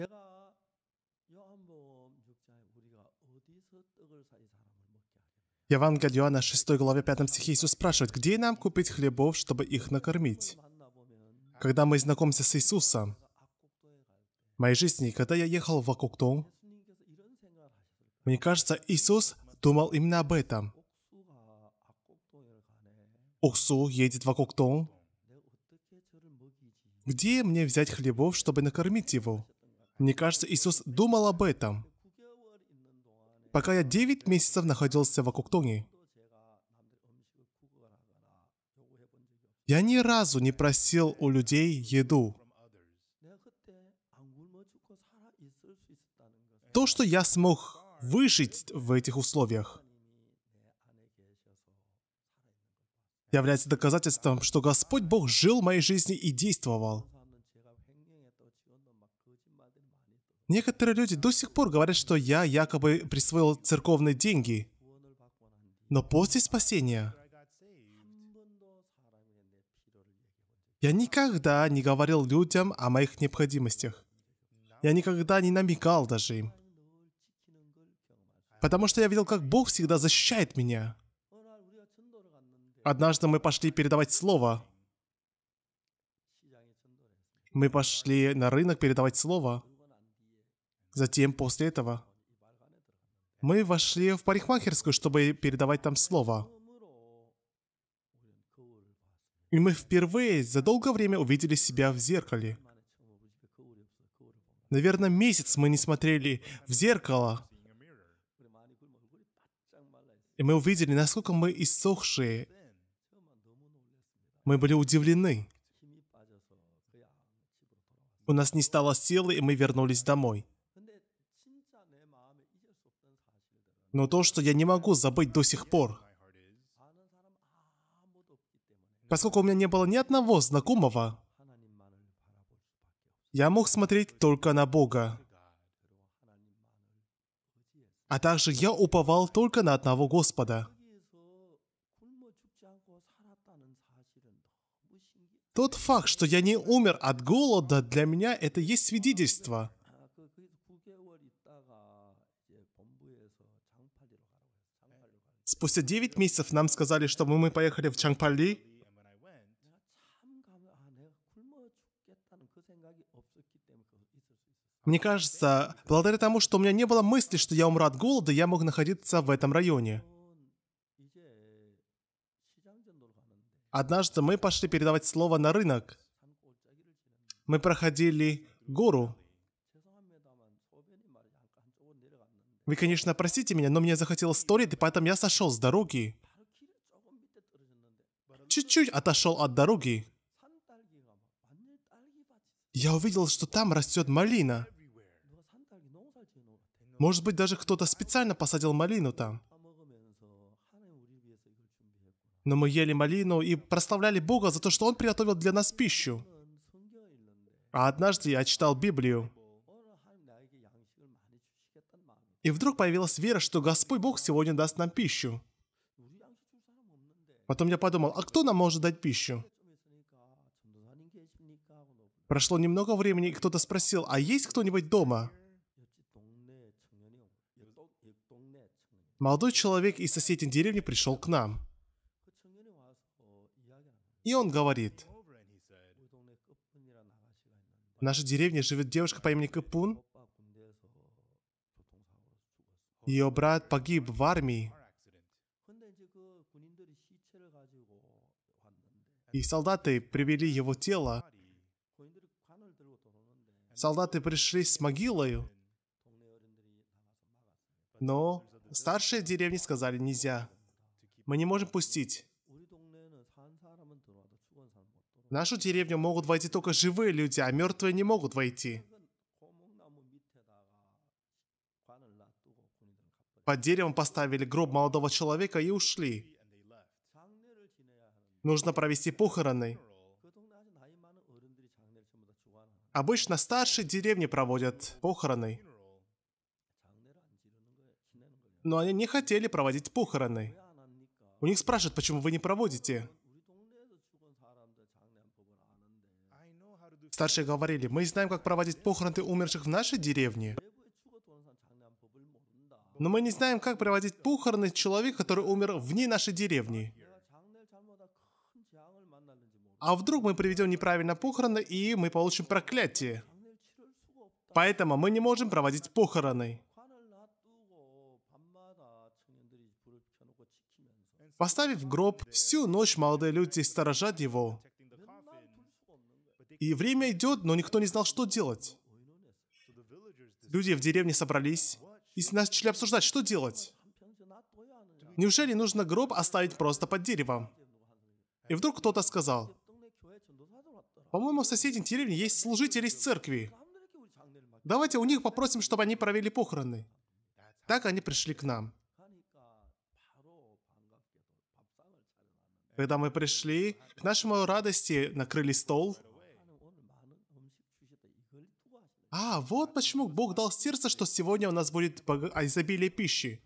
제가 요한복음 6장에 우리가 어디서 떡을 사이 사람을 먹게 하려 Евангелие Иоанна 6 главе 5 стихе Иисус спрашивает, где нам купить хлебов, чтобы их накормить? Когда мы знакомимся с Иисусом, в моей жизни, когда я ехал в Акуктон, мне кажется, Иисус думал именно об этом. Уксу едет в Акуктон. Где мне взять хлебов, чтобы накормить его? Мне кажется, Иисус думал об этом. Пока я 9 месяцев находился в Акуктоне, я ни разу не просил у людей еду. То, что я смог выжить в этих условиях, является доказательством, что Господь Бог жил в моей жизни и действовал. Некоторые люди до сих пор говорят, что я якобы присвоил церковные деньги. Но после спасения я никогда не говорил людям о моих необходимостях. Я никогда не намекал даже им. Потому что я видел, как Бог всегда защищает меня. Однажды мы пошли передавать слово. Мы пошли на рынок передавать слово. Затем, после этого, мы вошли в парикмахерскую, чтобы передавать там слово. И мы впервые за долгое время увидели себя в зеркале. Наверное, месяц мы не смотрели в зеркало. И мы увидели, насколько мы иссохшие. Мы были удивлены. У нас не стало силы, и мы вернулись домой. Но то, что я не могу забыть до сих пор. Поскольку у меня не было ни одного знакомого, я мог смотреть только на Бога. А также я уповал только на одного Господа. Тот факт, что я не умер от голода, для меня это есть свидетельство – Спустя 9 месяцев нам сказали, что мы поехали в Чангпали. Мне кажется, благодаря тому, что у меня не было мысли, что я умру от голода, я мог находиться в этом районе. Однажды мы пошли передавать слово на рынок. Мы проходили гору, Вы, конечно, простите меня, но мне захотелось сторит, и поэтому я сошел с дороги. Чуть-чуть отошел от дороги. Я увидел, что там растет малина. Может быть, даже кто-то специально посадил малину там. Но мы ели малину и прославляли Бога за то, что Он приготовил для нас пищу. А однажды я читал Библию. И вдруг появилась вера, что Господь Бог сегодня даст нам пищу. Потом я подумал, а кто нам может дать пищу? Прошло немного времени, и кто-то спросил, а есть кто-нибудь дома? Молодой человек из соседней деревни пришел к нам. И он говорит, в нашей деревне живет девушка по имени Капун. Ее брат погиб в армии. И солдаты привели его тело. Солдаты пришли с могилою. Но старшие деревни сказали нельзя. Мы не можем пустить. В нашу деревню могут войти только живые люди, а мертвые не могут войти. Под деревом поставили гроб молодого человека и ушли. Нужно провести похороны. Обычно старшие деревни проводят похороны. Но они не хотели проводить похороны. У них спрашивают, почему вы не проводите. Старшие говорили, мы знаем, как проводить похороны умерших в нашей деревне. Но мы не знаем, как проводить похороны человека, который умер вне нашей деревни. А вдруг мы приведем неправильно похороны, и мы получим проклятие. Поэтому мы не можем проводить похороны. Поставив гроб, всю ночь молодые люди сторожат его. И время идет, но никто не знал, что делать. Люди в деревне собрались, если начали обсуждать, что делать? Неужели нужно гроб оставить просто под деревом? И вдруг кто-то сказал, по-моему, в соседней деревне есть служители из церкви. Давайте у них попросим, чтобы они провели похороны. Так они пришли к нам. Когда мы пришли, к нашему радости накрыли стол, а, вот почему Бог дал сердце, что сегодня у нас будет а, изобилие пищи.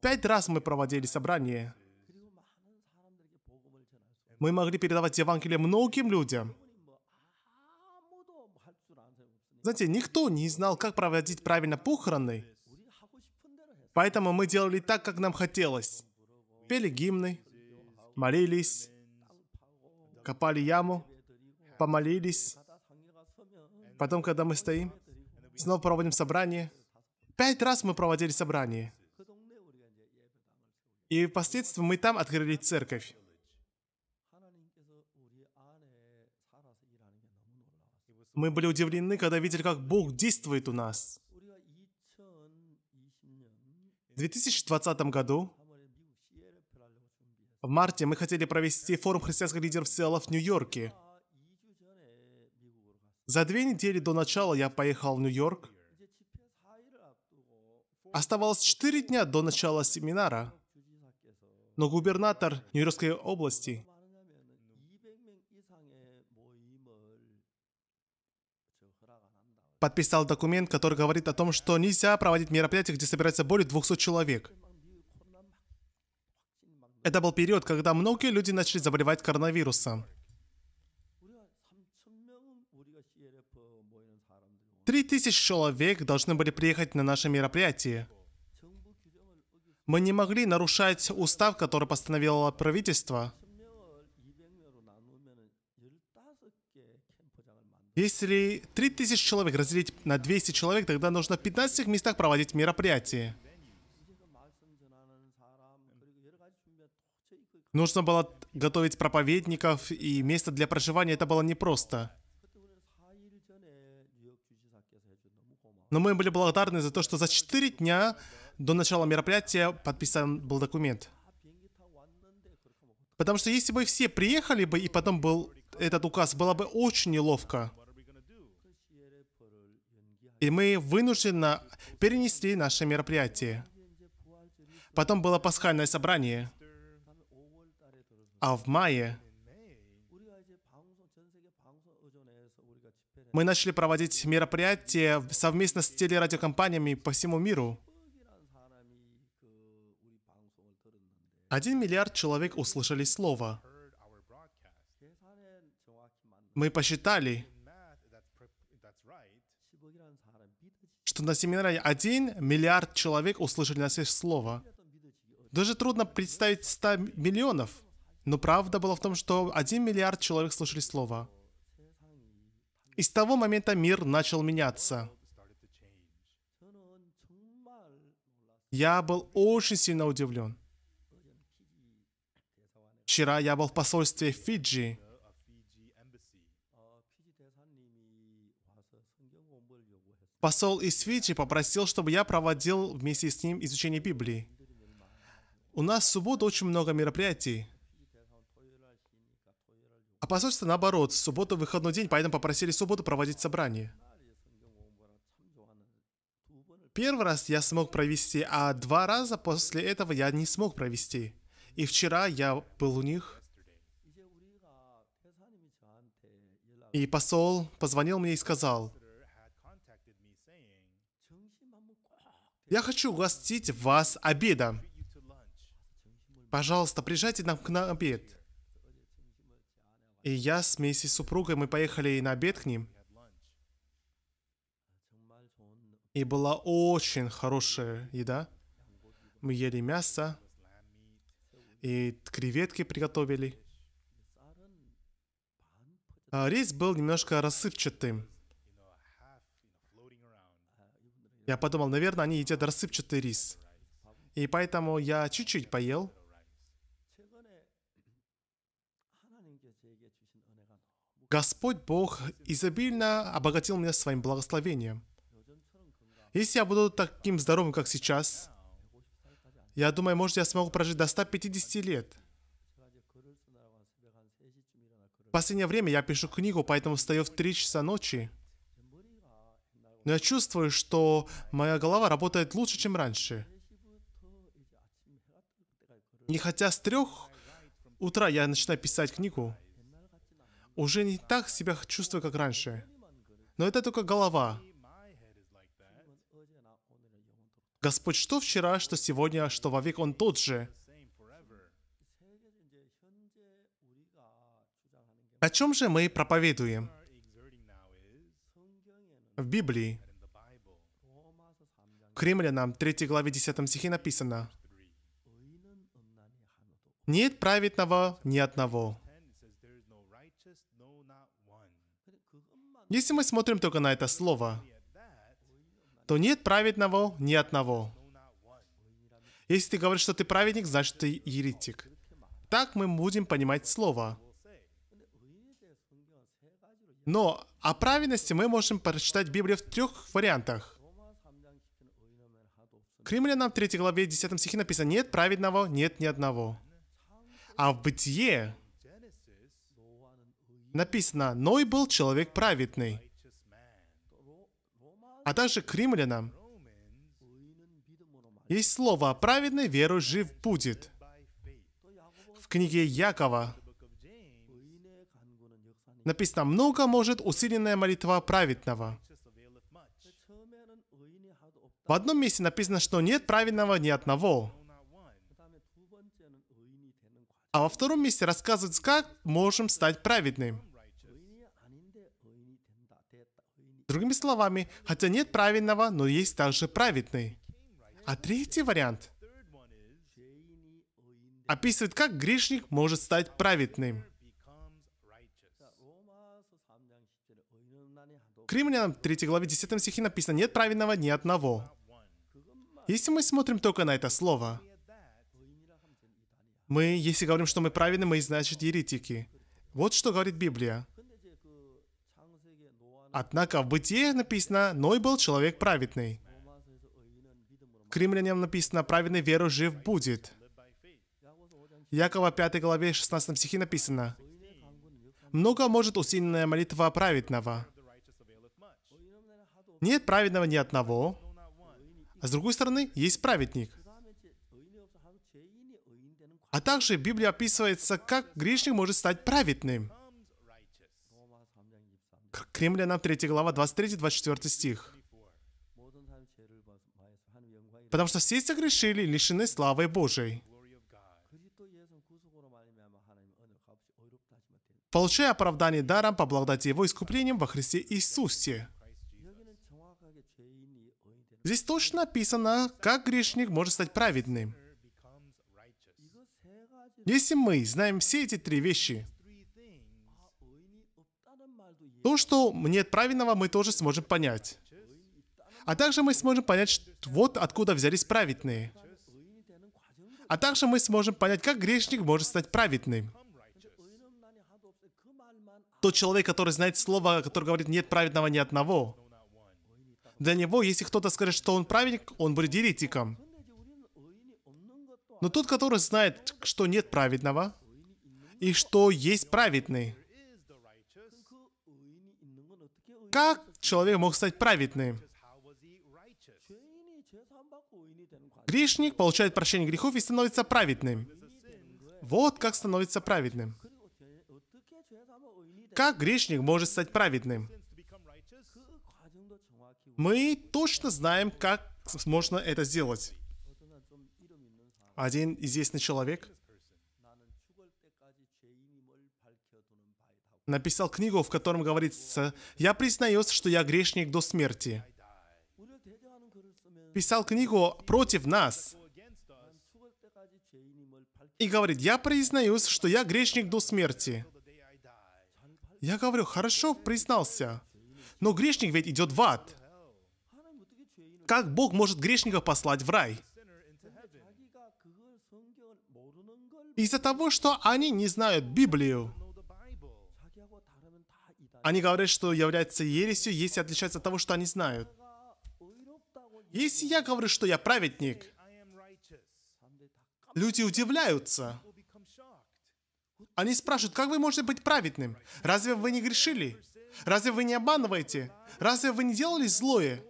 Пять раз мы проводили собрание. Мы могли передавать Евангелие многим людям. Знаете, никто не знал, как проводить правильно похороны. Поэтому мы делали так, как нам хотелось. Пели гимны, молились, копали яму, помолились, Потом, когда мы стоим, снова проводим собрание. Пять раз мы проводили собрание. И впоследствии мы там открыли церковь. Мы были удивлены, когда видели, как Бог действует у нас. В 2020 году, в марте, мы хотели провести форум христианских лидеров села в Нью-Йорке – за две недели до начала я поехал в Нью-Йорк. Оставалось четыре дня до начала семинара. Но губернатор Нью-Йоркской области подписал документ, который говорит о том, что нельзя проводить мероприятия, где собирается более 200 человек. Это был период, когда многие люди начали заболевать коронавирусом. Три тысячи человек должны были приехать на наше мероприятие. Мы не могли нарушать устав, который постановило правительство. Если 3000 человек разделить на 200 человек, тогда нужно в 15 местах проводить мероприятие. Нужно было готовить проповедников, и место для проживания это было непросто. Но мы были благодарны за то, что за 4 дня до начала мероприятия подписан был документ. Потому что если бы все приехали бы и потом был этот указ, было бы очень неловко. И мы вынужденно перенесли наше мероприятие. Потом было пасхальное собрание. А в мае мы начали проводить мероприятия совместно с телерадиокомпаниями по всему миру. Один миллиард человек услышали слово. Мы посчитали, что на семинаре один миллиард человек услышали наше слово. Даже трудно представить 100 миллионов. Но правда была в том, что один миллиард человек слышали слово. И с того момента мир начал меняться. Я был очень сильно удивлен. Вчера я был в посольстве Фиджи. Посол из Фиджи попросил, чтобы я проводил вместе с ним изучение Библии. У нас в субботу очень много мероприятий. А посольство наоборот, суббота выходной день, поэтому попросили субботу проводить собрание. Первый раз я смог провести, а два раза после этого я не смог провести. И вчера я был у них. И посол позвонил мне и сказал, «Я хочу угостить вас обедом. Пожалуйста, приезжайте нам к нам обед». И я с вместе супругой, мы поехали на обед к ним. И была очень хорошая еда. Мы ели мясо. И креветки приготовили. А рис был немножко рассыпчатым. Я подумал, наверное, они едят рассыпчатый рис. И поэтому я чуть-чуть поел. Господь Бог изобильно обогатил меня своим благословением. Если я буду таким здоровым, как сейчас, я думаю, может, я смогу прожить до 150 лет. В последнее время я пишу книгу, поэтому встаю в 3 часа ночи. Но я чувствую, что моя голова работает лучше, чем раньше. И хотя с трех утра я начинаю писать книгу, уже не так себя чувствую, как раньше. Но это только голова. Господь, что вчера, что сегодня, что вовек Он тот же. О чем же мы проповедуем? В Библии, к римлянам 3 главе 10 стихе написано, «Нет праведного ни одного, Если мы смотрим только на это слово, то нет праведного ни одного. Если ты говоришь, что ты праведник, значит ты еретик. Так мы будем понимать слово. Но о праведности мы можем прочитать Библию в трех вариантах. К римлянам 3 главе 10 стихе написано «Нет праведного, нет ни одного». А в Бытие написано «Ной был человек праведный». А также к римлянам есть слово «праведный веру жив будет». В книге Якова написано «много может усиленная молитва праведного». В одном месте написано, что нет праведного ни одного. А во втором месте рассказывается, как можем стать праведным. Другими словами, хотя нет праведного, но есть также праведный. А третий вариант описывает, как грешник может стать праведным. К римлянам 3 главе 10 стихе написано «Нет праведного ни одного». Если мы смотрим только на это слово, мы, если говорим, что мы праведны, мы, значит, еретики. Вот что говорит Библия. Однако в Бытие написано, Ной был человек праведный. К римлянам написано, праведный веру жив будет. Якова 5 главе 16 стихе написано, «Много может усиленная молитва праведного». Нет праведного ни одного, а с другой стороны, есть праведник. А также Библия описывается, как грешник может стать праведным. К Кремлянам 3 глава, 23-24 стих. Потому что все согрешили и лишены славы Божией. Получая оправдание даром по благодати Его искуплением во Христе Иисусе. Здесь точно написано, как грешник может стать праведным. Если мы знаем все эти три вещи, то, что нет правильного, мы тоже сможем понять. А также мы сможем понять, что вот откуда взялись праведные. А также мы сможем понять, как грешник может стать праведным. Тот человек, который знает слово, который говорит «нет праведного ни одного», для него, если кто-то скажет, что он праведник, он будет еретиком. Но тот, который знает, что нет праведного, и что есть праведный. Как человек мог стать праведным? Грешник получает прощение грехов и становится праведным. Вот как становится праведным. Как грешник может стать праведным? Мы точно знаем, как можно это сделать один известный человек написал книгу, в котором говорится, «Я признаюсь, что я грешник до смерти». Писал книгу против нас. И говорит, «Я признаюсь, что я грешник до смерти». Я говорю, «Хорошо, признался». Но грешник ведь идет в ад. Как Бог может грешника послать в рай? из-за того, что они не знают Библию. Они говорят, что является ересью, если отличается от того, что они знают. Если я говорю, что я праведник, люди удивляются. Они спрашивают, как вы можете быть праведным? Разве вы не грешили? Разве вы не обманываете? Разве вы не делали злое?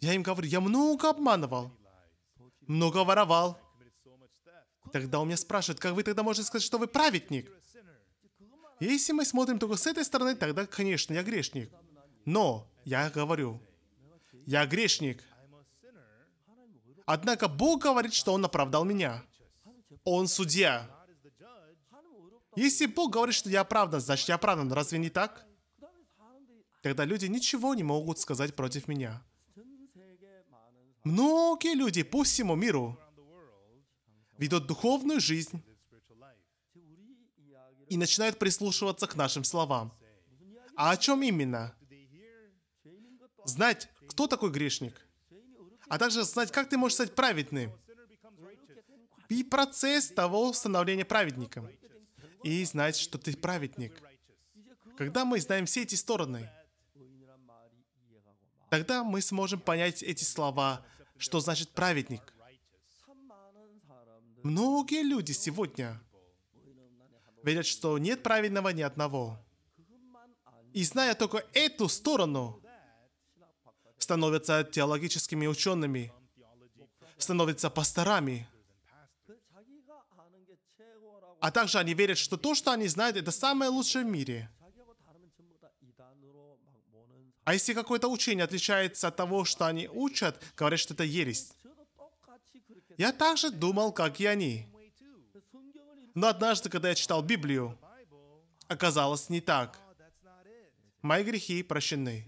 Я им говорю, я много обманывал, много воровал, Тогда у меня спрашивают, как вы тогда можете сказать, что вы праведник? Если мы смотрим только с этой стороны, тогда, конечно, я грешник. Но я говорю, я грешник. Однако Бог говорит, что Он оправдал меня. Он судья. Если Бог говорит, что я оправдан, значит я оправдан. Разве не так? Тогда люди ничего не могут сказать против меня. Многие люди по всему миру ведет духовную жизнь и начинает прислушиваться к нашим словам. А о чем именно? Знать, кто такой грешник, а также знать, как ты можешь стать праведным. И процесс того становления праведником. И знать, что ты праведник. Когда мы знаем все эти стороны, тогда мы сможем понять эти слова, что значит праведник. Многие люди сегодня верят, что нет правильного ни одного. И зная только эту сторону, становятся теологическими учеными, становятся пасторами. А также они верят, что то, что они знают, это самое лучшее в мире. А если какое-то учение отличается от того, что они учат, говорят, что это ересь. Я также думал, как и они. Но однажды, когда я читал Библию, оказалось не так. Мои грехи прощены.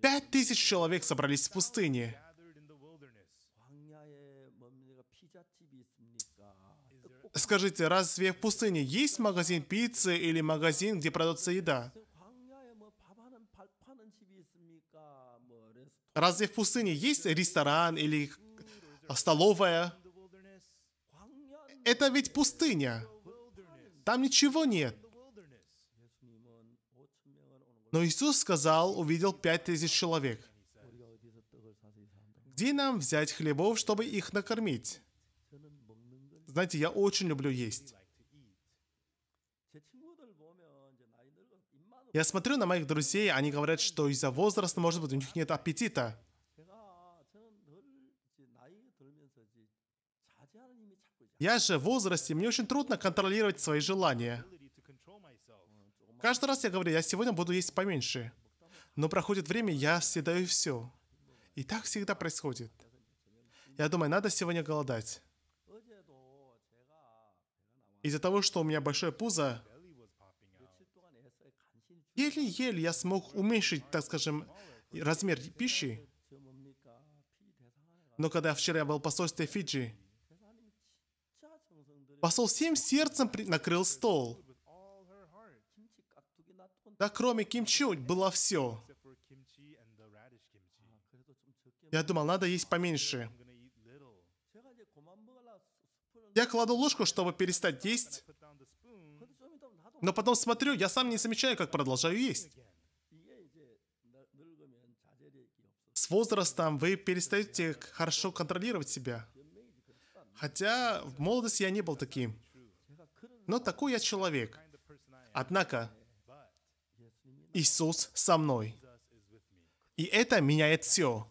Пять тысяч человек собрались в пустыне. Скажите, разве в пустыне есть магазин пиццы или магазин, где продается еда? Разве в пустыне есть ресторан или а, столовая? Это ведь пустыня. Там ничего нет. Но Иисус сказал, увидел пять тысяч человек. Где нам взять хлебов, чтобы их накормить? Знаете, я очень люблю есть. Я смотрю на моих друзей, они говорят, что из-за возраста, может быть, у них нет аппетита. Я же в возрасте, мне очень трудно контролировать свои желания. Каждый раз я говорю, я сегодня буду есть поменьше. Но проходит время, я съедаю все. И так всегда происходит. Я думаю, надо сегодня голодать. Из-за того, что у меня большое пузо, Еле-еле я смог уменьшить, так скажем, размер пищи. Но когда вчера я был в посольстве Фиджи, посол всем сердцем накрыл стол. Да кроме кимчи было все. Я думал, надо есть поменьше. Я кладу ложку, чтобы перестать есть, но потом смотрю, я сам не замечаю, как продолжаю есть. С возрастом вы перестаете хорошо контролировать себя. Хотя в молодости я не был таким. Но такой я человек. Однако, Иисус со мной. И это меняет все.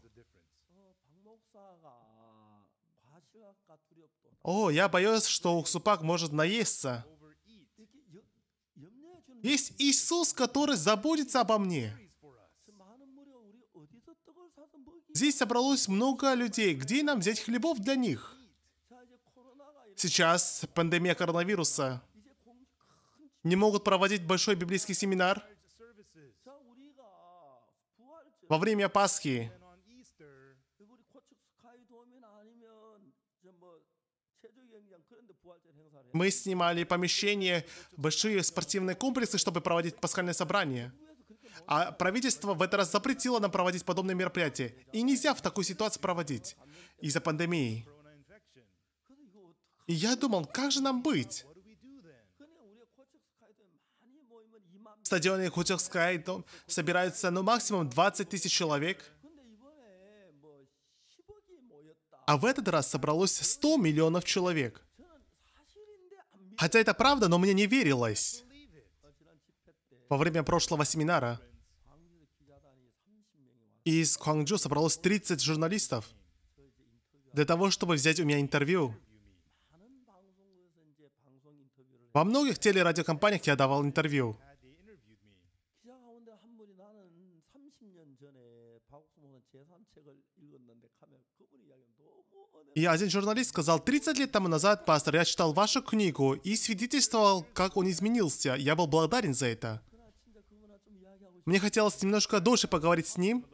О, я боюсь, что Уксупак может наесться. Есть Иисус, который заботится обо мне. Здесь собралось много людей. Где нам взять хлебов для них? Сейчас пандемия коронавируса. Не могут проводить большой библейский семинар. Во время Пасхи Мы снимали помещения, большие спортивные комплексы, чтобы проводить пасхальное собрание. А правительство в этот раз запретило нам проводить подобные мероприятия. И нельзя в такую ситуацию проводить из-за пандемии. И я думал, как же нам быть? В стадионе Хучокскай собираются ну, максимум 20 тысяч человек. А в этот раз собралось 100 миллионов человек. Хотя это правда, но мне не верилось. Во время прошлого семинара из Куанджу собралось 30 журналистов для того, чтобы взять у меня интервью. Во многих телерадиокомпаниях я давал интервью. И один журналист сказал, 30 лет тому назад, пастор, я читал вашу книгу и свидетельствовал, как он изменился. Я был благодарен за это. Мне хотелось немножко дольше поговорить с ним,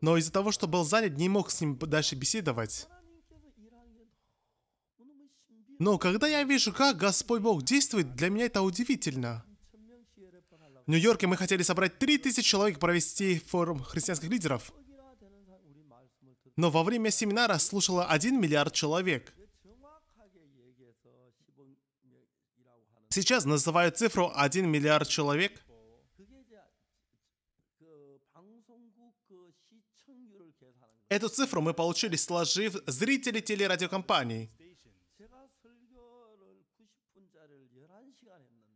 но из-за того, что был занят, не мог с ним дальше беседовать. Но когда я вижу, как Господь Бог действует, для меня это удивительно. В Нью-Йорке мы хотели собрать 3000 человек провести форум христианских лидеров – но во время семинара слушало 1 миллиард человек. Сейчас называют цифру 1 миллиард человек. Эту цифру мы получили, сложив зрителей телерадиокомпаний.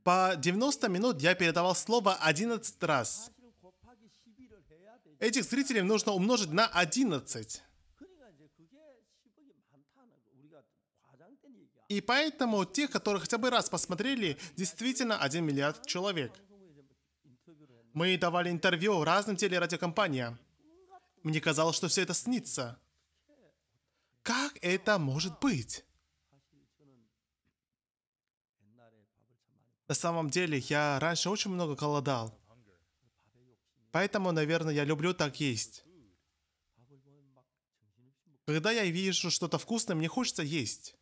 По 90 минут я передавал слово 11 раз. Этих зрителей нужно умножить на 11. И поэтому те, которые хотя бы раз посмотрели, действительно 1 миллиард человек. Мы давали интервью разным телерадиокомпаниям. Мне казалось, что все это снится. Как это может быть? На самом деле, я раньше очень много голодал. Поэтому, наверное, я люблю так есть. Когда я вижу что-то вкусное, мне хочется есть.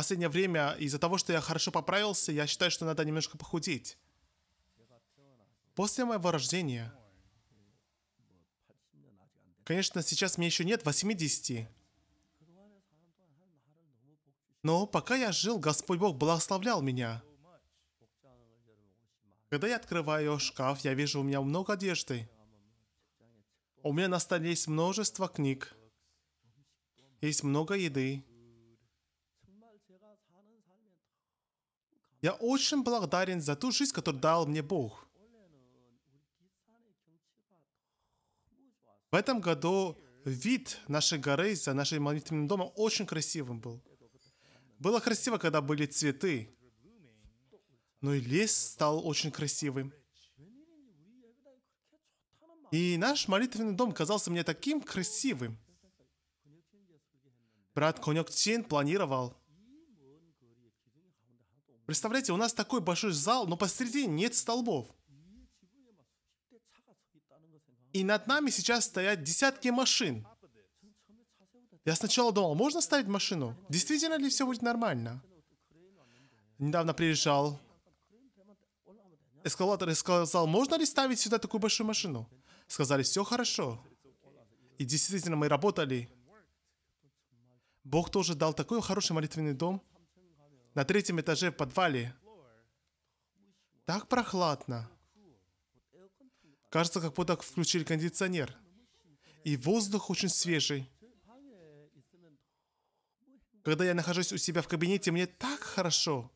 последнее время, из-за того, что я хорошо поправился, я считаю, что надо немножко похудеть. После моего рождения, конечно, сейчас мне еще нет 80, но пока я жил, Господь Бог благословлял меня. Когда я открываю шкаф, я вижу, у меня много одежды. У меня на столе есть множество книг. Есть много еды. Я очень благодарен за ту жизнь, которую дал мне Бог. В этом году вид нашей горы за нашим молитвенным домом очень красивым был. Было красиво, когда были цветы, но и лес стал очень красивым. И наш молитвенный дом казался мне таким красивым. Брат Конёк Чин планировал, Представляете, у нас такой большой зал, но посередине нет столбов. И над нами сейчас стоят десятки машин. Я сначала думал, можно ставить машину? Действительно ли все будет нормально? Недавно приезжал эскалатор и сказал, можно ли ставить сюда такую большую машину? Сказали, все хорошо. И действительно, мы работали. Бог тоже дал такой хороший молитвенный дом на третьем этаже в подвале. Так прохладно. Кажется, как будто включили кондиционер. И воздух очень свежий. Когда я нахожусь у себя в кабинете, мне так хорошо.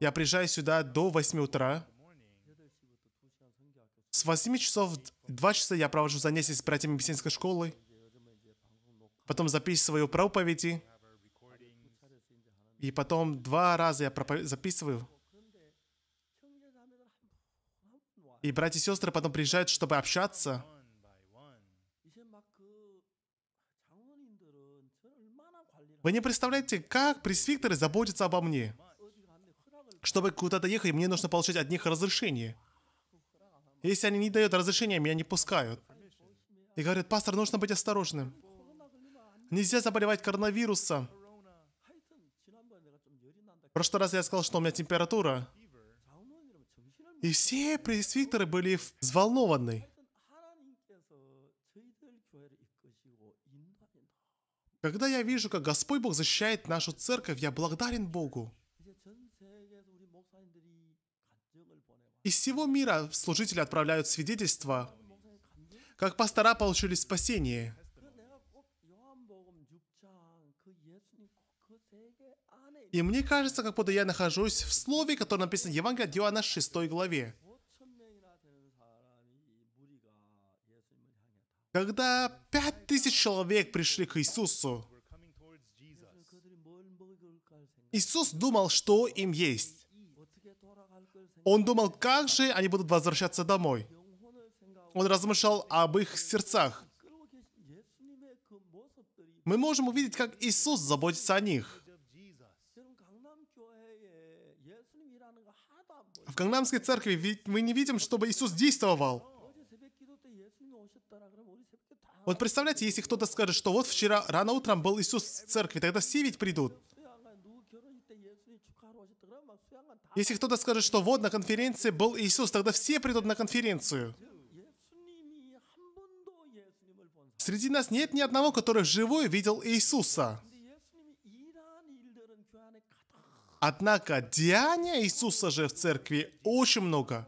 Я приезжаю сюда до 8 утра. С 8 часов 2 часа я провожу занятия с братьями медицинской школы потом записываю проповеди, и потом два раза я записываю. И братья и сестры потом приезжают, чтобы общаться. Вы не представляете, как пресвитеры заботятся обо мне. Чтобы куда-то ехать, мне нужно получить от них разрешение. Если они не дают разрешения, меня не пускают. И говорят, пастор, нужно быть осторожным. Нельзя заболевать коронавирусом. В прошлый раз я сказал, что у меня температура. И все пресвитеры были взволнованы. Когда я вижу, как Господь Бог защищает нашу церковь, я благодарен Богу. Из всего мира служители отправляют свидетельства, как пастора получили спасение. И мне кажется, как будто я нахожусь в слове, которое написано в Евангелии от Иоанна 6 главе. Когда пять тысяч человек пришли к Иисусу, Иисус думал, что им есть. Он думал, как же они будут возвращаться домой. Он размышлял об их сердцах. Мы можем увидеть, как Иисус заботится о них. Гангнамской церкви ведь мы не видим, чтобы Иисус действовал. Вот представляете, если кто-то скажет, что вот вчера рано утром был Иисус в церкви, тогда все ведь придут. Если кто-то скажет, что вот на конференции был Иисус, тогда все придут на конференцию. Среди нас нет ни одного, который вживую видел Иисуса. Однако деяния Иисуса же в церкви очень много.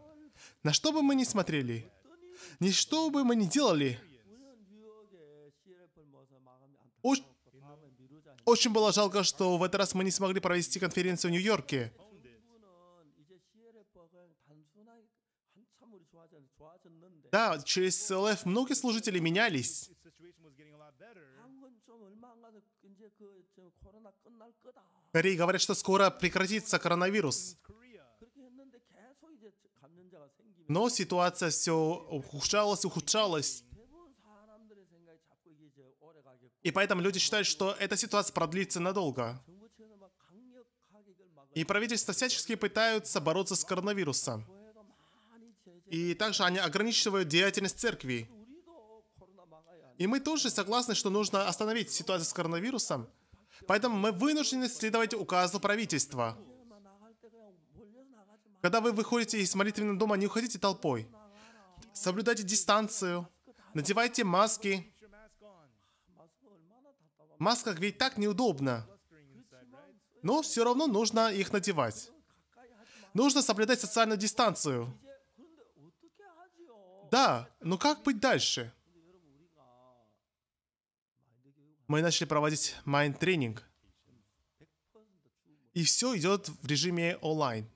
На что бы мы ни смотрели, ни что бы мы ни делали, очень, было жалко, что в этот раз мы не смогли провести конференцию в Нью-Йорке. Да, через СЛФ многие служители менялись. Корее говорят, что скоро прекратится коронавирус. Но ситуация все ухудшалась, ухудшалась. И поэтому люди считают, что эта ситуация продлится надолго. И правительства всячески пытаются бороться с коронавирусом. И также они ограничивают деятельность церкви. И мы тоже согласны, что нужно остановить ситуацию с коронавирусом. Поэтому мы вынуждены следовать указу правительства. Когда вы выходите из молитвенного дома, не уходите толпой. Соблюдайте дистанцию. Надевайте маски. В масках ведь так неудобно. Но все равно нужно их надевать. Нужно соблюдать социальную дистанцию. Да, но как быть дальше? мы начали проводить майн-тренинг. И все идет в режиме онлайн.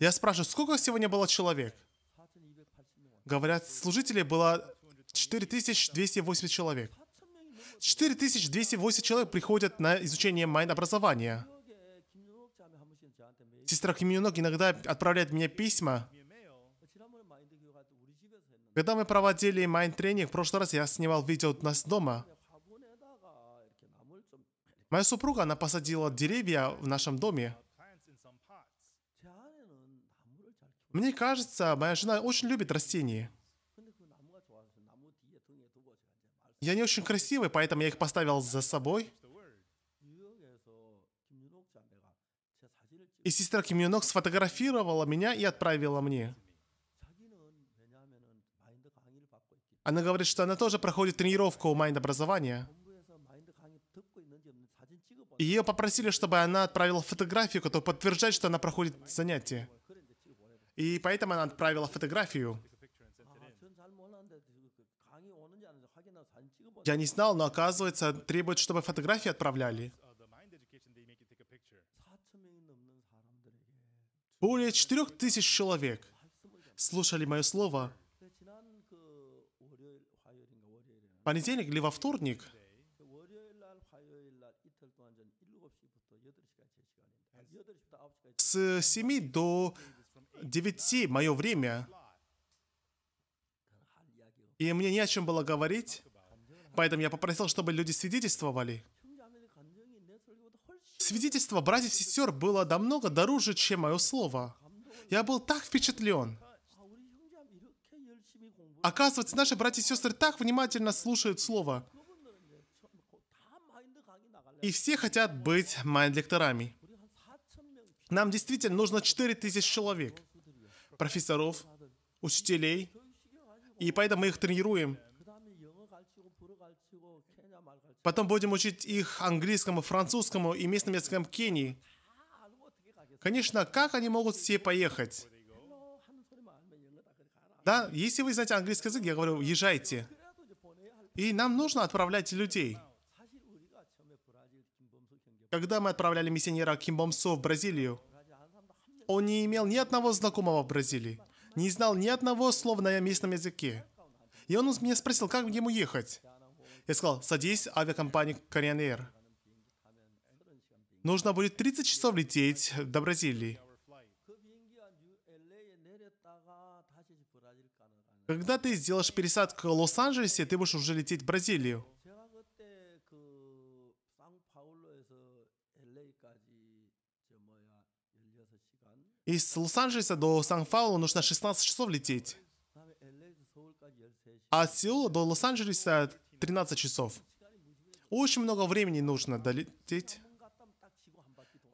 Я спрашиваю, сколько сегодня было человек? Говорят, служителей было 4280 человек. 4280 человек приходят на изучение майн-образования. Сестра Ким Юнок иногда отправляет мне письма. Когда мы проводили майн-тренинг, в прошлый раз я снимал видео у нас дома. Моя супруга, она посадила деревья в нашем доме. Мне кажется, моя жена очень любит растения. Я не очень красивый, поэтому я их поставил за собой. И сестра Ким Юнок сфотографировала меня и отправила мне. Она говорит, что она тоже проходит тренировку майнд-образования. И ее попросили, чтобы она отправила фотографию, которая подтверждает, что она проходит занятия. И поэтому она отправила фотографию. Я не знал, но оказывается, требует, чтобы фотографии отправляли. Более четырех тысяч человек слушали мое слово. Понедельник или во вторник – с 7 до 9 мое время. И мне не о чем было говорить. Поэтому я попросил, чтобы люди свидетельствовали. Свидетельство братьев и сестер было намного дороже, чем мое слово. Я был так впечатлен. Оказывается, наши братья и сестры так внимательно слушают слово. И все хотят быть майнд-лекторами. Нам действительно нужно 4000 человек, профессоров, учителей, и поэтому мы их тренируем. Потом будем учить их английскому, французскому и местным языкам Кении. Конечно, как они могут все поехать? Да, если вы знаете английский язык, я говорю, езжайте. И нам нужно отправлять людей. Когда мы отправляли миссионера Кимбомсо в Бразилию, он не имел ни одного знакомого в Бразилии, не знал ни одного слова на местном языке. И он меня спросил, как ему ехать. Я сказал, садись авиакомпании Korean Air. Нужно будет 30 часов лететь до Бразилии. Когда ты сделаешь пересадку в Лос-Анджелесе, ты будешь уже лететь в Бразилию. Из Лос-Анджелеса до Сан-Паулу нужно 16 часов лететь. А от Сеула до Лос-Анджелеса 13 часов. Очень много времени нужно долететь.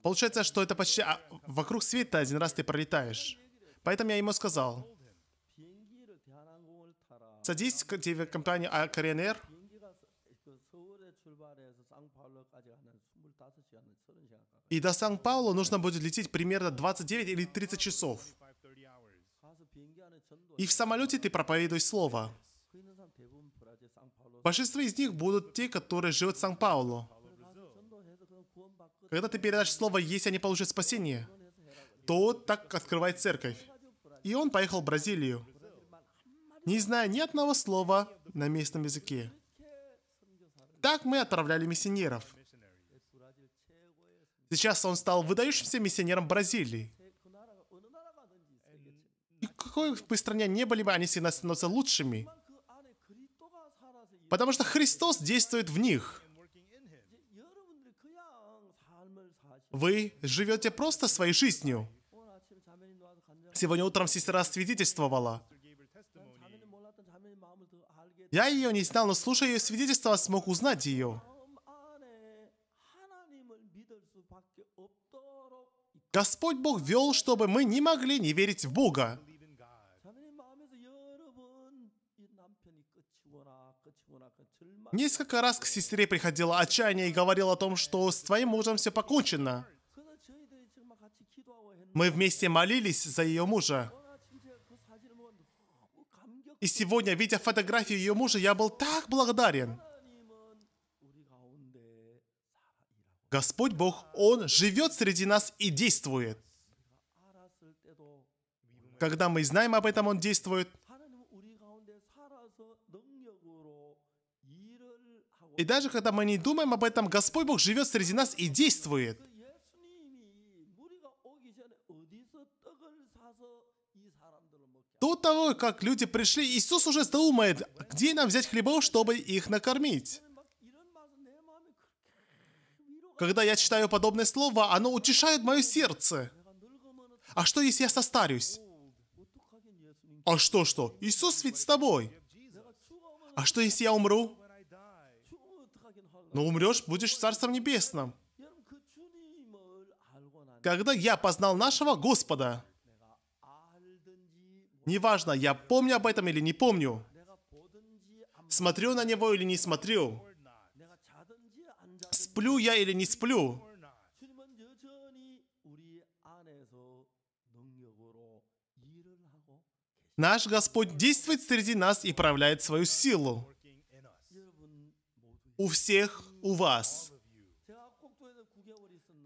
Получается, что это почти а, вокруг света один раз ты пролетаешь. Поэтому я ему сказал, садись к тебе компанию Korean а, Air, И до Сан-Паулу нужно будет лететь примерно 29 или 30 часов. И в самолете ты проповедуй слово. Большинство из них будут те, которые живут в Сан-Паулу. Когда ты передашь слово «Если они получат спасение», то так открывает церковь. И он поехал в Бразилию, не зная ни одного слова на местном языке. Так мы отправляли миссионеров – Сейчас он стал выдающимся миссионером Бразилии. И какой бы стране не были бы, они всегда становятся лучшими. Потому что Христос действует в них. Вы живете просто своей жизнью. Сегодня утром сестра свидетельствовала. Я ее не знал, но слушая ее свидетельство, смог узнать ее. Господь Бог вел, чтобы мы не могли не верить в Бога. Несколько раз к сестре приходило отчаяние и говорил о том, что с твоим мужем все покончено. Мы вместе молились за ее мужа. И сегодня, видя фотографию ее мужа, я был так благодарен. Господь Бог, Он живет среди нас и действует. Когда мы знаем об этом, Он действует. И даже когда мы не думаем об этом, Господь Бог живет среди нас и действует. До того, как люди пришли, Иисус уже думает, где нам взять хлебов, чтобы их накормить. Когда я читаю подобные слова, оно утешает мое сердце. А что, если я состарюсь? А что, что? Иисус ведь с тобой. А что, если я умру? Но ну, умрешь, будешь в Царством Небесном. Когда я познал нашего Господа, неважно, я помню об этом или не помню, смотрю на него или не смотрю, сплю я или не сплю, наш Господь действует среди нас и проявляет свою силу. У всех, у вас.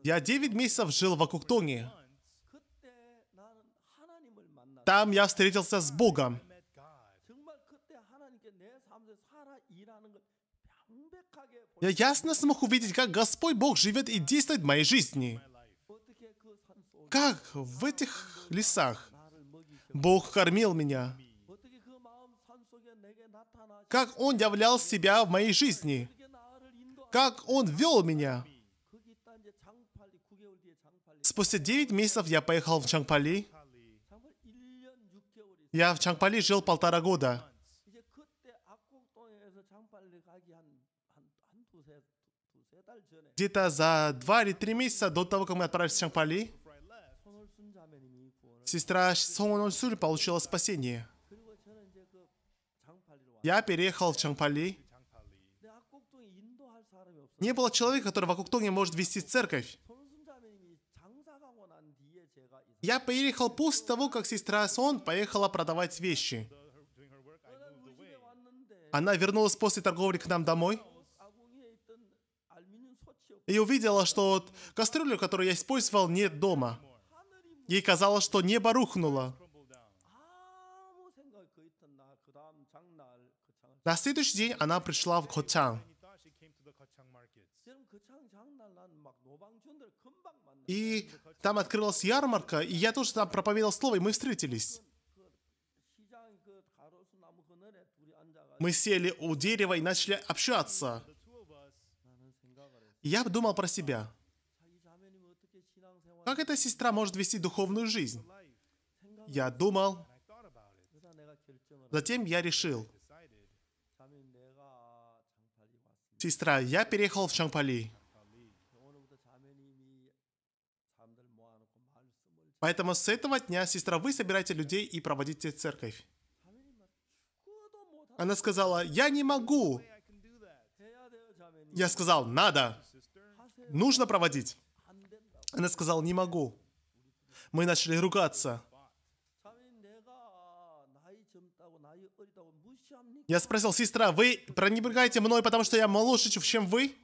Я 9 месяцев жил в Акуктоне. Там я встретился с Богом. Я ясно смог увидеть, как Господь Бог живет и действует в моей жизни. Как в этих лесах Бог кормил меня. Как Он являл себя в моей жизни. Как Он вел меня. Спустя 9 месяцев я поехал в Чангпали. Я в Чангпали жил полтора года. где-то за два или три месяца до того, как мы отправились в Шампали, сестра Сон Суль получила спасение. Я переехал в Чангпали. Не было человека, который в Акуктоне может вести церковь. Я переехал после того, как сестра Сон поехала продавать вещи. Она вернулась после торговли к нам домой и увидела, что кастрюлю, которую я использовал, нет дома. Ей казалось, что небо рухнуло. На следующий день она пришла в Готчан. И там открылась ярмарка, и я тоже там проповедовал слово, и мы встретились. Мы сели у дерева и начали общаться. Я думал про себя. Как эта сестра может вести духовную жизнь? Я думал. Затем я решил. Сестра, я переехал в Чангпали. Поэтому с этого дня, сестра, вы собираете людей и проводите церковь. Она сказала, я не могу. Я сказал, надо нужно проводить? Она сказала, не могу. Мы начали ругаться. Я спросил, сестра, вы пренебрегаете мной, потому что я моложе, чем вы?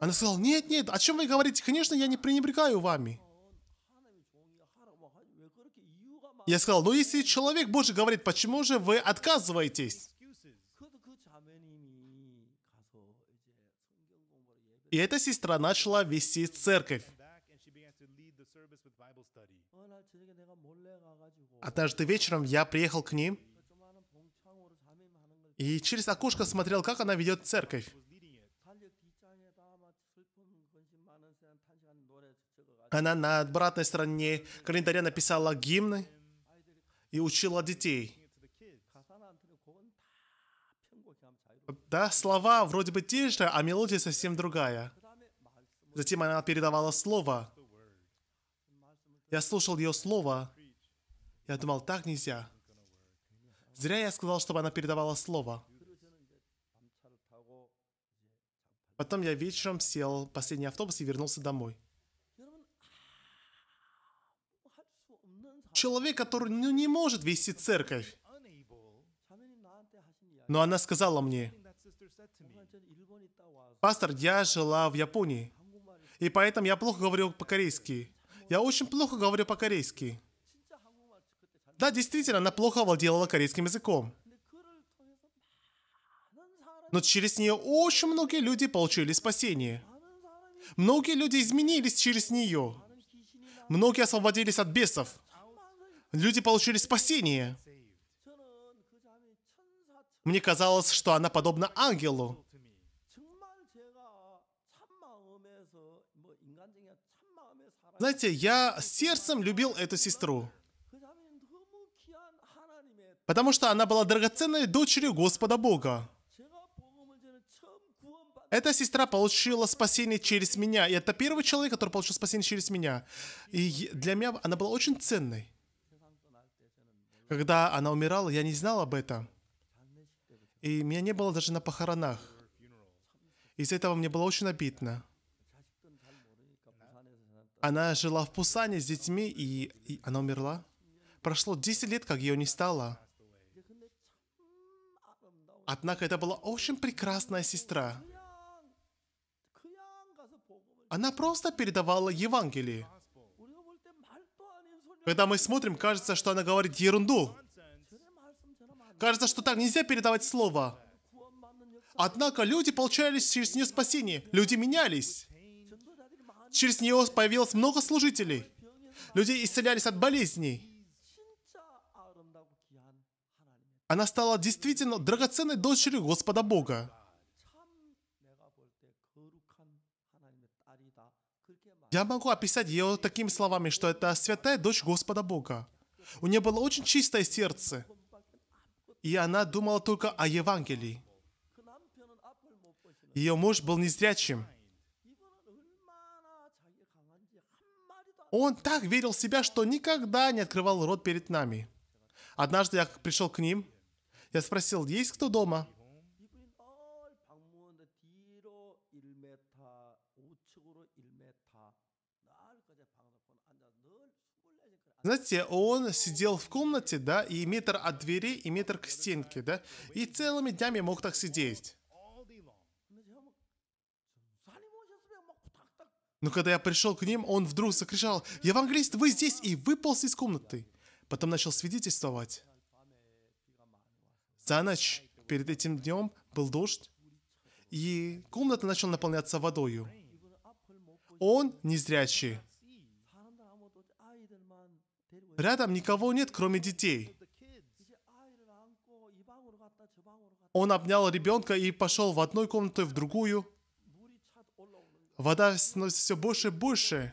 Она сказала, нет, нет, о чем вы говорите? Конечно, я не пренебрегаю вами. Я сказал, ну если человек Божий говорит, почему же вы отказываетесь? И эта сестра начала вести церковь. Однажды вечером я приехал к ним и через окошко смотрел, как она ведет церковь. Она на обратной стороне календаря написала гимны и учила детей. Да, слова вроде бы те же, а мелодия совсем другая. Затем она передавала слово. Я слушал ее слово. Я думал, так нельзя. Зря я сказал, чтобы она передавала слово. Потом я вечером сел в последний автобус и вернулся домой. Человек, который ну, не может вести церковь. Но она сказала мне, Пастор, я жила в Японии, и поэтому я плохо говорю по-корейски. Я очень плохо говорю по-корейски. Да, действительно, она плохо владела корейским языком. Но через нее очень многие люди получили спасение. Многие люди изменились через нее. Многие освободились от бесов. Люди получили спасение. Мне казалось, что она подобна ангелу. Знаете, я сердцем любил эту сестру. Потому что она была драгоценной дочерью Господа Бога. Эта сестра получила спасение через меня. И это первый человек, который получил спасение через меня. И для меня она была очень ценной. Когда она умирала, я не знал об этом. И меня не было даже на похоронах. Из-за этого мне было очень обидно. Она жила в Пусане с детьми, и, и она умерла. Прошло 10 лет, как ее не стало. Однако это была очень прекрасная сестра. Она просто передавала Евангелие. Когда мы смотрим, кажется, что она говорит ерунду. Кажется, что так нельзя передавать слово. Однако люди получались через нее спасение. Люди менялись. Через нее появилось много служителей. Людей исцелялись от болезней. Она стала действительно драгоценной дочерью Господа Бога. Я могу описать ее такими словами, что это святая дочь Господа Бога. У нее было очень чистое сердце. И она думала только о Евангелии. Ее муж был незрячим. Он так верил в себя, что никогда не открывал рот перед нами. Однажды я пришел к ним. Я спросил, есть кто дома? Знаете, он сидел в комнате, да, и метр от двери, и метр к стенке, да, и целыми днями мог так сидеть. Но когда я пришел к ним, он вдруг закричал, «Евангелист, вы здесь!» и выполз из комнаты. Потом начал свидетельствовать. За ночь перед этим днем был дождь, и комната начала наполняться водою. Он незрячий. Рядом никого нет, кроме детей. Он обнял ребенка и пошел в одной комнату, в другую вода становится все больше и больше.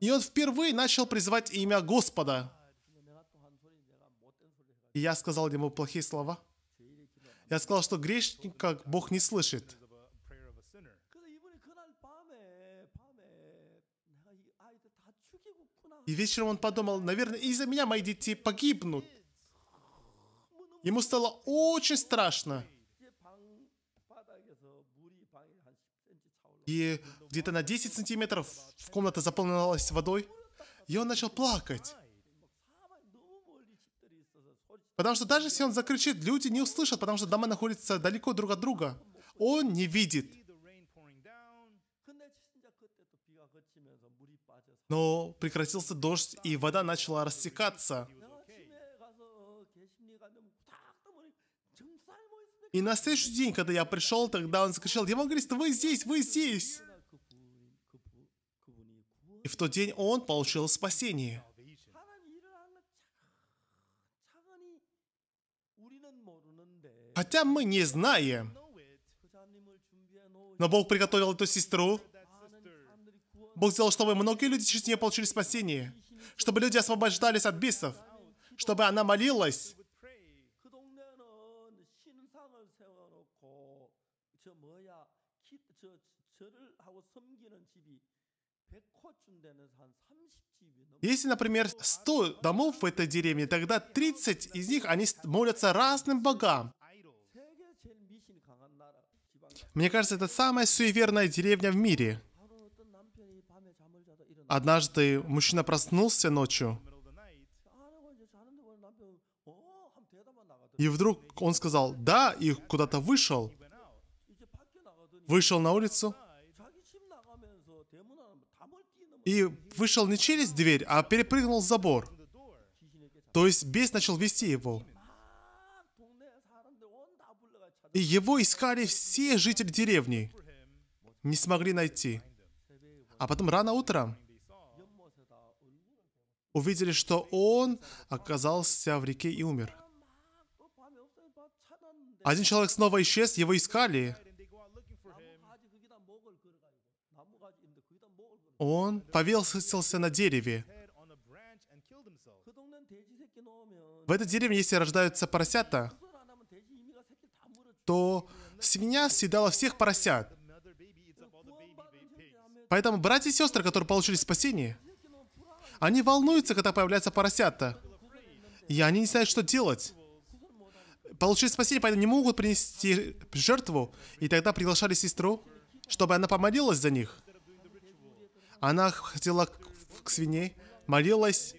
И он впервые начал призывать имя Господа. И я сказал ему плохие слова. Я сказал, что грешник как Бог не слышит. И вечером он подумал, наверное, из-за меня мои дети погибнут. Ему стало очень страшно. И где-то на 10 сантиметров комната заполнилась водой. И он начал плакать. Потому что даже если он закричит, люди не услышат, потому что дома находятся далеко друг от друга. Он не видит. Но прекратился дождь, и вода начала растекаться. И на следующий день, когда я пришел, тогда он закричал, "Я Демон говорит, вы здесь, вы здесь. И в тот день он получил спасение. Хотя мы не знаем, но Бог приготовил эту сестру. Бог сделал, чтобы многие люди через нее получили спасение. Чтобы люди освобождались от бесов. Чтобы она молилась. Если, например, 100 домов в этой деревне, тогда 30 из них, они молятся разным богам. Мне кажется, это самая суеверная деревня в мире. Однажды мужчина проснулся ночью, и вдруг он сказал «да» и куда-то вышел. Вышел на улицу, и вышел не через дверь, а перепрыгнул забор. То есть бес начал вести его. И его искали все жители деревни. Не смогли найти. А потом рано утром увидели, что он оказался в реке и умер. Один человек снова исчез, его искали. Он повесился на дереве. В этой деревне, если рождаются поросята, то свинья съедала всех поросят. Поэтому братья и сестры, которые получили спасение, они волнуются, когда появляются поросята. И они не знают, что делать. Получили спасение, поэтому не могут принести жертву. И тогда приглашали сестру, чтобы она помолилась за них. Она хотела к свиней, молилась,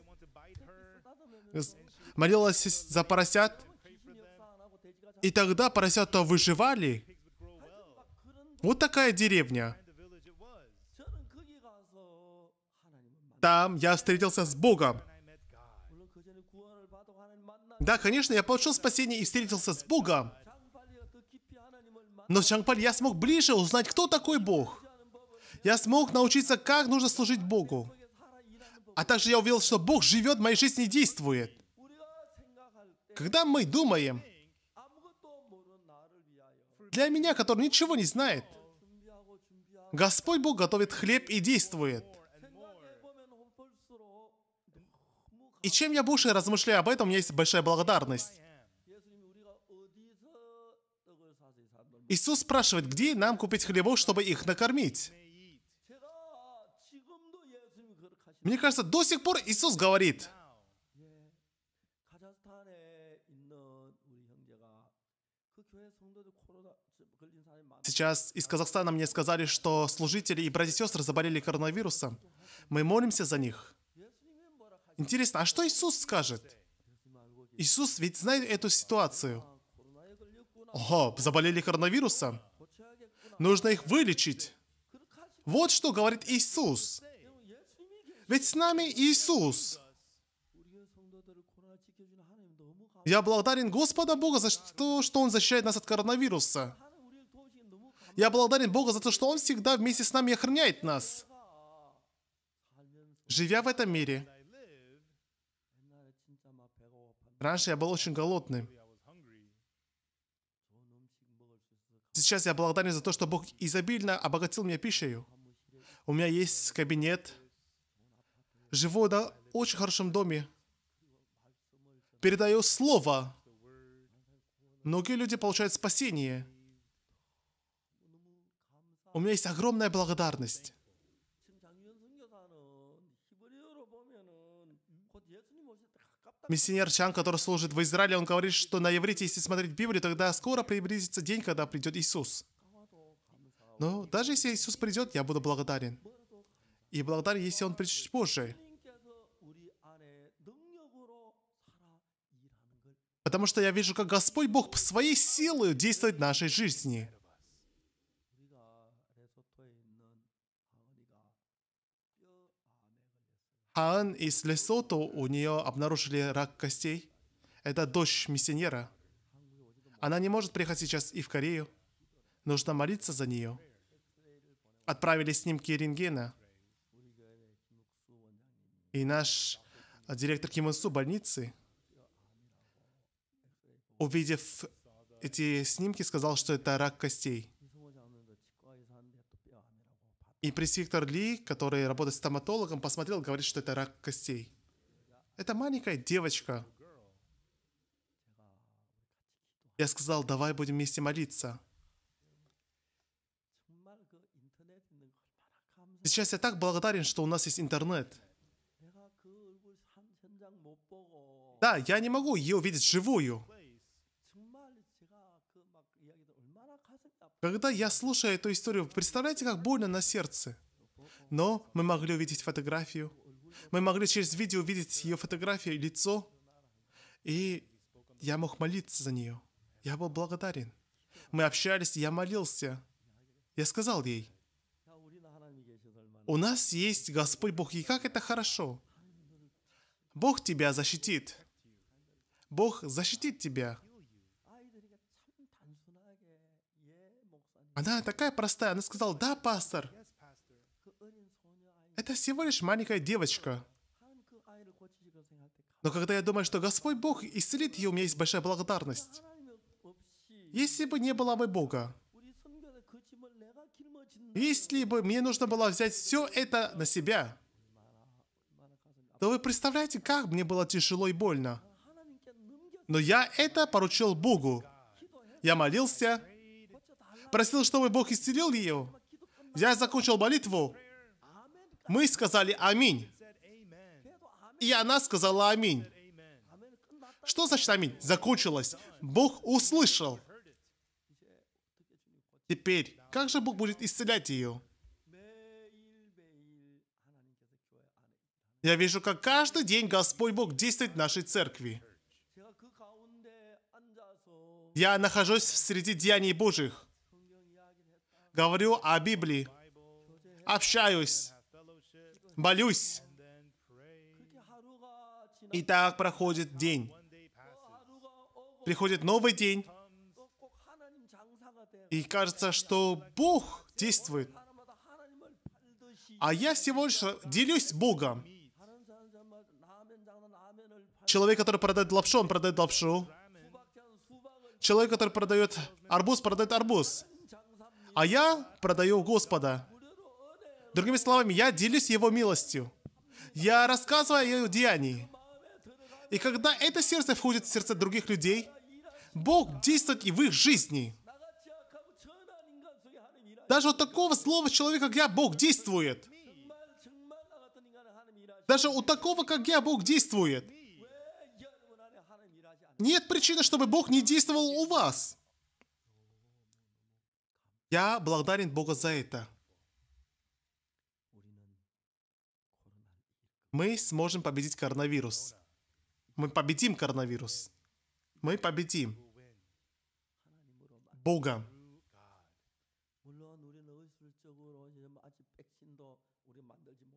молилась за поросят. И тогда поросята выживали. Вот такая деревня. Там я встретился с Богом. Да, конечно, я получил спасение и встретился с Богом. Но в Чангпале я смог ближе узнать, кто такой Бог. Я смог научиться, как нужно служить Богу. А также я увидел, что Бог живет в моей жизни и действует. Когда мы думаем, для меня, который ничего не знает, Господь Бог готовит хлеб и действует. И чем я больше размышляю об этом, у меня есть большая благодарность. Иисус спрашивает, где нам купить хлебов, чтобы их накормить? Мне кажется, до сих пор Иисус говорит, Сейчас из Казахстана мне сказали, что служители и братья и сестры заболели коронавирусом. Мы молимся за них. Интересно, а что Иисус скажет? Иисус ведь знает эту ситуацию. Ого, заболели коронавирусом? Нужно их вылечить. Вот что говорит Иисус. Ведь с нами Иисус. Я благодарен Господа Бога за то, что Он защищает нас от коронавируса. Я благодарен Богу за то, что Он всегда вместе с нами охраняет нас. Живя в этом мире, раньше я был очень голодным. Сейчас я благодарен за то, что Бог изобильно обогатил меня пищей. У меня есть кабинет, живу на очень хорошем доме, передаю слово. Многие люди получают спасение. У меня есть огромная благодарность. Миссионер Чан, который служит в Израиле, он говорит, что на иврите, если смотреть Библию, тогда скоро приблизится день, когда придет Иисус. Но даже если Иисус придет, я буду благодарен. И благодар, если Он пришел позже. Потому что я вижу, как Господь Бог по своей силы действует в нашей жизни. Хаан из Лесото, у нее обнаружили рак костей. Это дочь миссионера. Она не может приехать сейчас и в Корею. Нужно молиться за нее. Отправили снимки рентгена – и наш э, директор Ким Су больницы, увидев эти снимки, сказал, что это рак костей. И пресс-виктор Ли, который работает стоматологом, посмотрел, говорит, что это рак костей. Это маленькая девочка. Я сказал, давай будем вместе молиться. Сейчас я так благодарен, что у нас есть интернет. Да, я не могу ее увидеть живую. Когда я слушаю эту историю, представляете, как больно на сердце? Но мы могли увидеть фотографию. Мы могли через видео увидеть ее фотографию и лицо. И я мог молиться за нее. Я был благодарен. Мы общались, я молился. Я сказал ей, у нас есть Господь Бог, и как это хорошо. Бог тебя защитит. Бог защитит тебя. Она такая простая. Она сказала, да, пастор. Это всего лишь маленькая девочка. Но когда я думаю, что Господь Бог исцелит ее, у меня есть большая благодарность. Если бы не было бы Бога, если бы мне нужно было взять все это на себя, то вы представляете, как мне было тяжело и больно. Но я это поручил Богу. Я молился, просил, чтобы Бог исцелил ее. Я закончил молитву. Мы сказали «Аминь». И она сказала «Аминь». Что значит «Аминь»? Закончилось. Бог услышал. Теперь, как же Бог будет исцелять ее? Я вижу, как каждый день Господь Бог действует в нашей церкви. Я нахожусь среди деяний Божьих. Говорю о Библии. Общаюсь. болюсь, И так проходит день. Приходит новый день. И кажется, что Бог действует. А я всего лишь делюсь Богом. Человек, который продает лапшу, он продает лапшу человек, который продает арбуз, продает арбуз. А я продаю Господа. Другими словами, я делюсь Его милостью. Я рассказываю о Его деянии. И когда это сердце входит в сердце других людей, Бог действует и в их жизни. Даже у такого слова человека, как я, Бог действует. Даже у такого, как я, Бог действует. Нет причины, чтобы Бог не действовал у вас. Я благодарен Богу за это. Мы сможем победить коронавирус. Мы победим коронавирус. Мы победим Бога.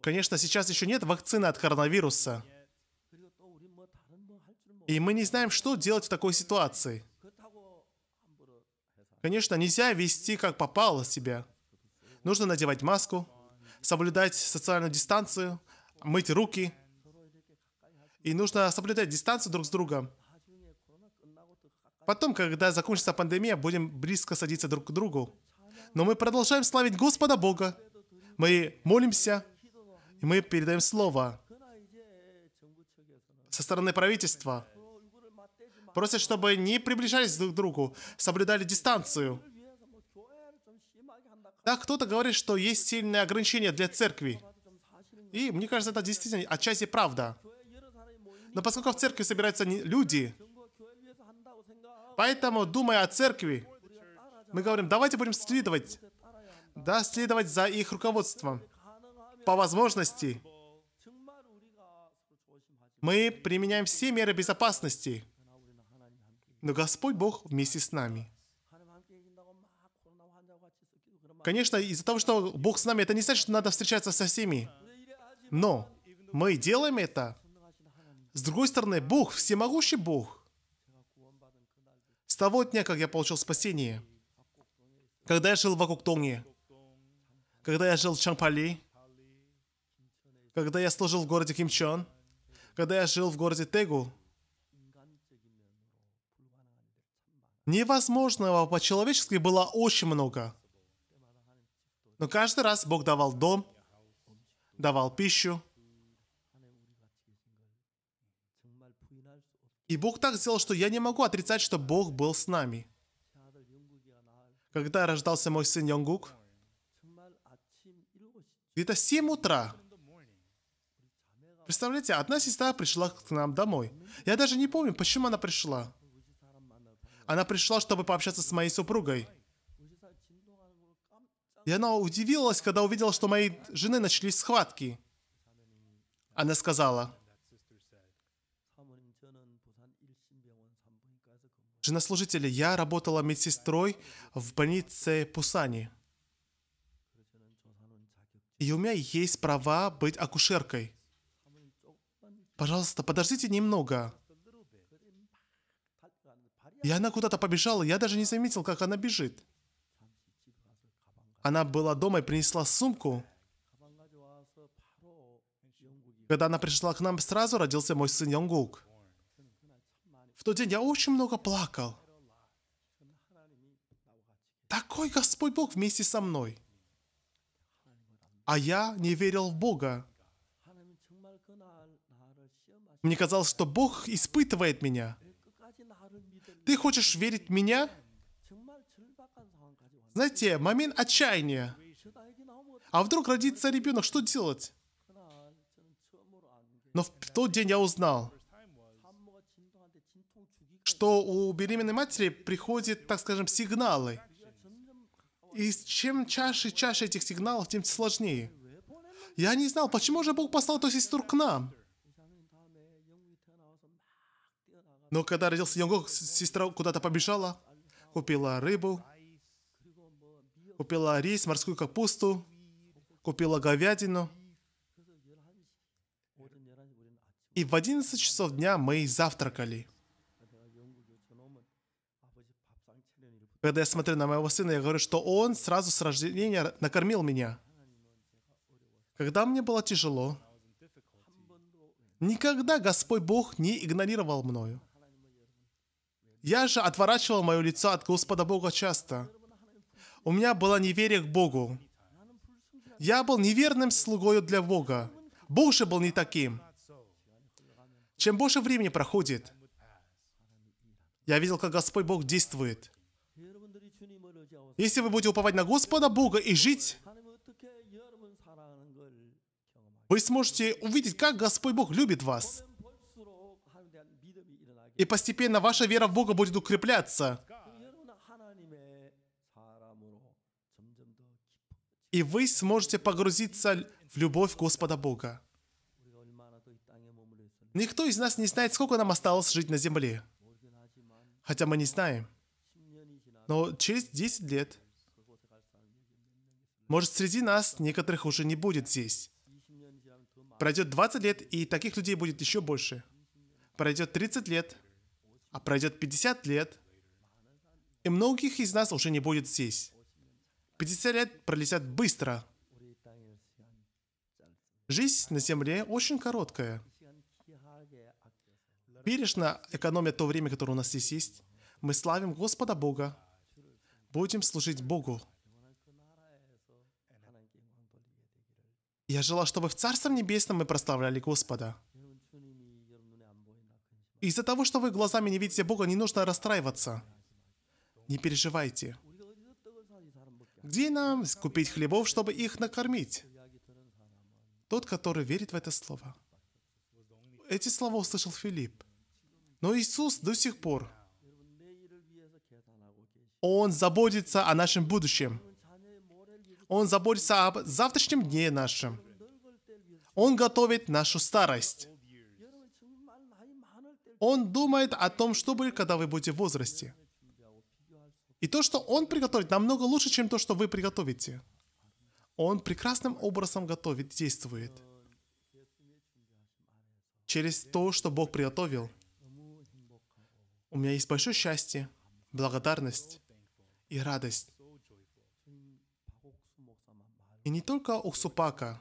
Конечно, сейчас еще нет вакцины от коронавируса. И мы не знаем, что делать в такой ситуации. Конечно, нельзя вести как попало себя. Нужно надевать маску, соблюдать социальную дистанцию, мыть руки. И нужно соблюдать дистанцию друг с другом. Потом, когда закончится пандемия, будем близко садиться друг к другу. Но мы продолжаем славить Господа Бога. Мы молимся, и мы передаем Слово со стороны правительства. Просят, чтобы не приближались друг к другу, соблюдали дистанцию. Да, кто-то говорит, что есть сильные ограничения для церкви. И мне кажется, это действительно отчасти правда. Но поскольку в церкви собираются люди, поэтому, думая о церкви, мы говорим, давайте будем следовать. Да, следовать за их руководством. По возможности. Мы применяем все меры безопасности но Господь Бог вместе с нами. Конечно, из-за того, что Бог с нами, это не значит, что надо встречаться со всеми. Но мы делаем это. С другой стороны, Бог, всемогущий Бог. С того дня, как я получил спасение, когда я жил в Акуктоне, когда я жил в Чангпали, когда я служил в городе Кимчон, когда я жил в городе Тегу, Невозможного по-человечески было очень много. Но каждый раз Бог давал дом, давал пищу. И Бог так сделал, что я не могу отрицать, что Бог был с нами. Когда рождался мой сын Йонгук, где-то 7 утра, представляете, одна сестра пришла к нам домой. Я даже не помню, почему она пришла. Она пришла, чтобы пообщаться с моей супругой. И она удивилась, когда увидела, что моей жены начались схватки. Она сказала, Жена служителя, я работала медсестрой в больнице Пусани. И у меня есть права быть акушеркой. Пожалуйста, подождите немного. И она куда-то побежала, я даже не заметил, как она бежит. Она была дома и принесла сумку. Когда она пришла к нам, сразу родился мой сын Йонгук. В тот день я очень много плакал. Такой Господь Бог вместе со мной. А я не верил в Бога. Мне казалось, что Бог испытывает меня. Ты хочешь верить в меня? Знаете, момент отчаяния. А вдруг родится ребенок, что делать? Но в тот день я узнал, что у беременной матери приходят, так скажем, сигналы. И чем чаще и чаще этих сигналов, тем сложнее. Я не знал, почему же Бог послал эту сестру к нам. Но когда родился Йонгок, сестра куда-то побежала, купила рыбу, купила рис, морскую капусту, купила говядину. И в 11 часов дня мы завтракали. Когда я смотрю на моего сына, я говорю, что он сразу с рождения накормил меня. Когда мне было тяжело, никогда Господь Бог не игнорировал мною. Я же отворачивал мое лицо от Господа Бога часто. У меня было неверие к Богу. Я был неверным слугою для Бога. Бог же был не таким. Чем больше времени проходит, я видел, как Господь Бог действует. Если вы будете уповать на Господа Бога и жить, вы сможете увидеть, как Господь Бог любит вас. И постепенно ваша вера в Бога будет укрепляться. И вы сможете погрузиться в любовь Господа Бога. Никто из нас не знает, сколько нам осталось жить на земле. Хотя мы не знаем. Но через 10 лет, может, среди нас некоторых уже не будет здесь. Пройдет 20 лет, и таких людей будет еще больше. Пройдет 30 лет, а пройдет 50 лет, и многих из нас уже не будет здесь. 50 лет пролетят быстро. Жизнь на Земле очень короткая. Бережно экономя то время, которое у нас здесь есть, мы славим Господа Бога, будем служить Богу. Я желал, чтобы в Царстве Небесном мы прославляли Господа. Из-за того, что вы глазами не видите Бога, не нужно расстраиваться. Не переживайте. Где нам купить хлебов, чтобы их накормить? Тот, который верит в это слово. Эти слова услышал Филипп. Но Иисус до сих пор, Он заботится о нашем будущем. Он заботится об завтрашнем дне нашем. Он готовит нашу старость. Он думает о том, что будет, когда вы будете в возрасте. И то, что Он приготовит, намного лучше, чем то, что вы приготовите. Он прекрасным образом готовит, действует. Через то, что Бог приготовил. У меня есть большое счастье, благодарность и радость. И не только у Супака,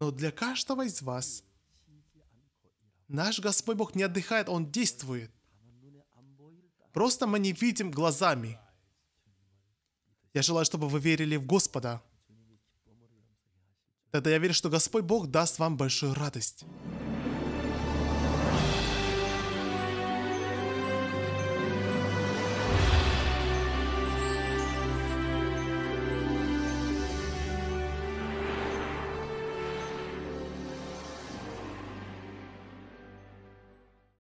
но для каждого из вас Наш Господь Бог не отдыхает, Он действует. Просто мы не видим глазами. Я желаю, чтобы вы верили в Господа. Тогда я верю, что Господь Бог даст вам большую радость.